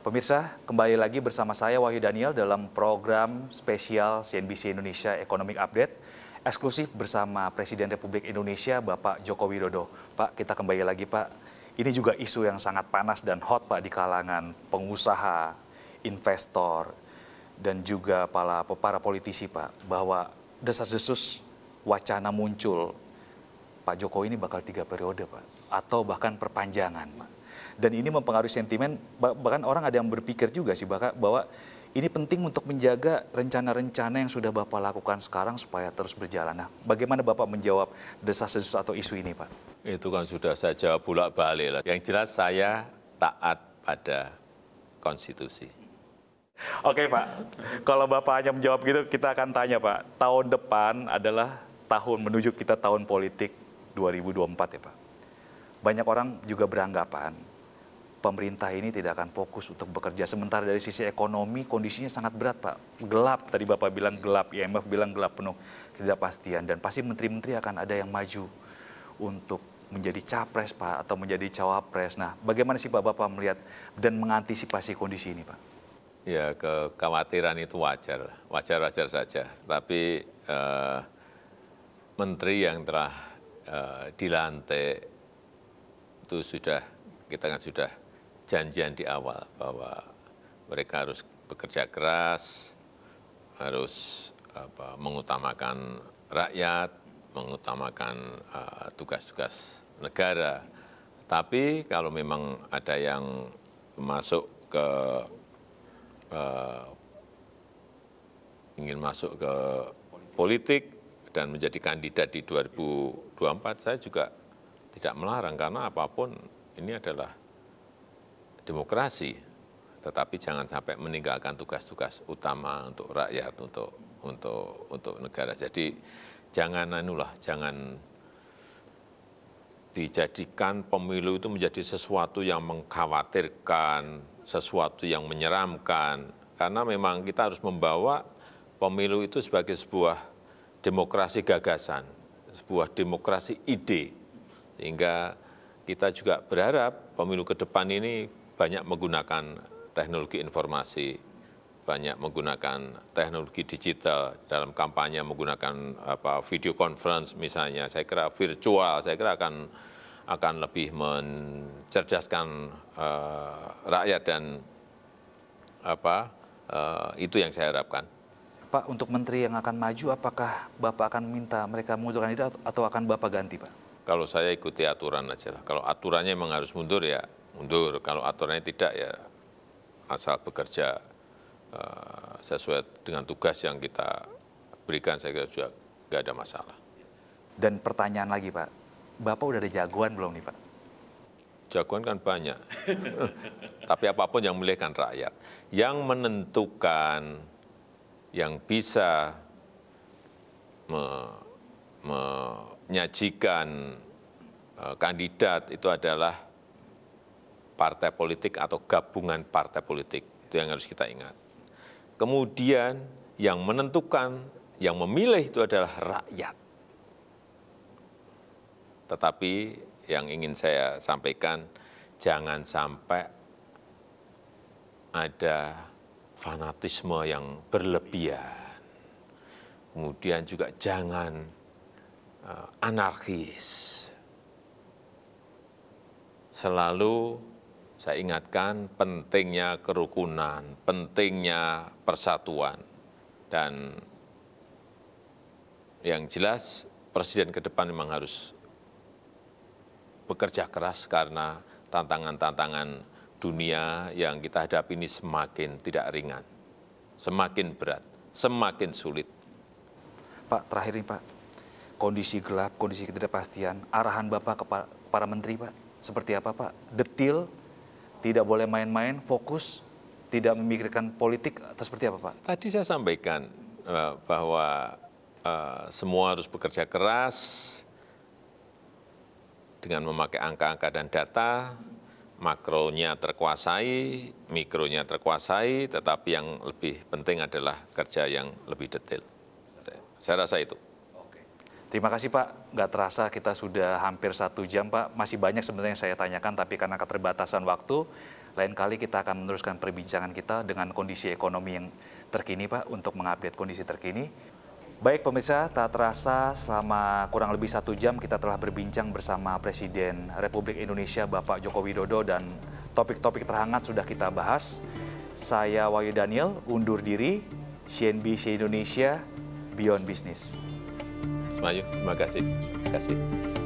Pemirsa, kembali lagi bersama saya Wahyu Daniel dalam program spesial CNBC Indonesia Economic Update eksklusif bersama Presiden Republik Indonesia Bapak Joko Widodo. Pak, kita kembali lagi Pak. Ini juga isu yang sangat panas dan hot Pak di kalangan pengusaha, investor, dan juga para, para politisi Pak. Bahwa desas-desus wacana muncul, Pak Jokowi ini bakal tiga periode Pak. Atau bahkan perpanjangan Pak. Dan ini mempengaruhi sentimen, bahkan orang ada yang berpikir juga sih bahwa bahwa ini penting untuk menjaga rencana-rencana yang sudah Bapak lakukan sekarang supaya terus berjalan. Nah, bagaimana Bapak menjawab desas-desus atau isu ini, Pak? Itu kan sudah saya jawab bolak-balik lah. Yang jelas saya taat pada konstitusi. Oke, Pak. Kalau Bapak hanya menjawab gitu, kita akan tanya, Pak. Tahun depan adalah tahun menuju kita tahun politik 2024 ya, Pak banyak orang juga beranggapan pemerintah ini tidak akan fokus untuk bekerja. Sementara dari sisi ekonomi kondisinya sangat berat Pak. Gelap, tadi Bapak bilang gelap, IMF bilang gelap penuh ketidakpastian. Dan pasti menteri-menteri akan ada yang maju untuk menjadi capres Pak atau menjadi cawapres. Nah bagaimana sih Pak Bapak melihat dan mengantisipasi kondisi ini Pak? Ya kekhawatiran itu wajar, wajar-wajar saja. Tapi eh, menteri yang telah eh, dilantik itu sudah kita kan sudah janjian di awal bahwa mereka harus bekerja keras, harus apa, mengutamakan rakyat, mengutamakan eh, tugas-tugas uh, negara. Tapi kalau memang ada yang masuk ke uh, ingin masuk ke politik dan menjadi kandidat di 2024, saya juga tidak melarang karena apapun ini adalah demokrasi, tetapi jangan sampai meninggalkan tugas-tugas utama untuk rakyat, untuk untuk untuk negara. Jadi jangan anulah, jangan dijadikan pemilu itu menjadi sesuatu yang mengkhawatirkan, sesuatu yang menyeramkan. Karena memang kita harus membawa pemilu itu sebagai sebuah demokrasi gagasan, sebuah demokrasi ide, sehingga kita juga berharap pemilu ke depan ini banyak menggunakan teknologi informasi, banyak menggunakan teknologi digital dalam kampanye menggunakan apa video conference misalnya. Saya kira virtual, saya kira akan akan lebih mencerdaskan uh, rakyat dan apa uh, itu yang saya harapkan. Pak, untuk menteri yang akan maju, apakah Bapak akan minta mereka mengundurkan diri atau akan Bapak ganti, Pak? Kalau saya ikuti aturan aja lah. Kalau aturannya memang harus mundur ya mundur. Kalau aturannya tidak ya asal bekerja uh, sesuai dengan tugas yang kita berikan saya kira juga nggak ada masalah. Dan pertanyaan lagi Pak, Bapak udah ada jagoan belum nih Pak? Jagoan kan banyak, tapi apapun yang memilihkan rakyat. Yang menentukan, yang bisa menyajikan eh, kandidat itu adalah partai politik atau gabungan partai politik. Itu yang harus kita ingat. Kemudian yang menentukan, yang memilih itu adalah rakyat. Tetapi yang ingin saya sampaikan, jangan sampai ada fanatisme yang berlebihan. Kemudian juga jangan Eh, anarkis. Selalu saya ingatkan pentingnya kerukunan, pentingnya persatuan. Dan yang jelas presiden ke depan memang harus bekerja keras karena tantangan-tantangan dunia yang kita hadapi ini semakin tidak ringan, semakin berat, semakin sulit. Pak, terakhir nih Pak, kondisi gelap, kondisi ketidakpastian, arahan Bapak kepada para menteri Pak, seperti apa Pak? Detil, tidak boleh main-main, fokus, tidak memikirkan politik, atau seperti apa Pak? Tadi saya sampaikan eh, bahwa eh, semua harus bekerja keras dengan memakai angka-angka dan data, makronya terkuasai, mikronya terkuasai, tetapi yang lebih penting adalah kerja yang lebih detail. Saya rasa itu. Terima kasih Pak, nggak terasa kita sudah hampir satu jam Pak. Masih banyak sebenarnya yang saya tanyakan, tapi karena keterbatasan waktu, lain kali kita akan meneruskan perbincangan kita dengan kondisi ekonomi yang terkini Pak, untuk mengupdate kondisi terkini. Baik pemirsa, tak terasa selama kurang lebih satu jam kita telah berbincang bersama Presiden Republik Indonesia Bapak Joko Widodo dan topik-topik terhangat sudah kita bahas. Saya Wahyu Daniel, undur diri, CNBC Indonesia, Beyond Business. Semayu, terima kasih. Terima kasih.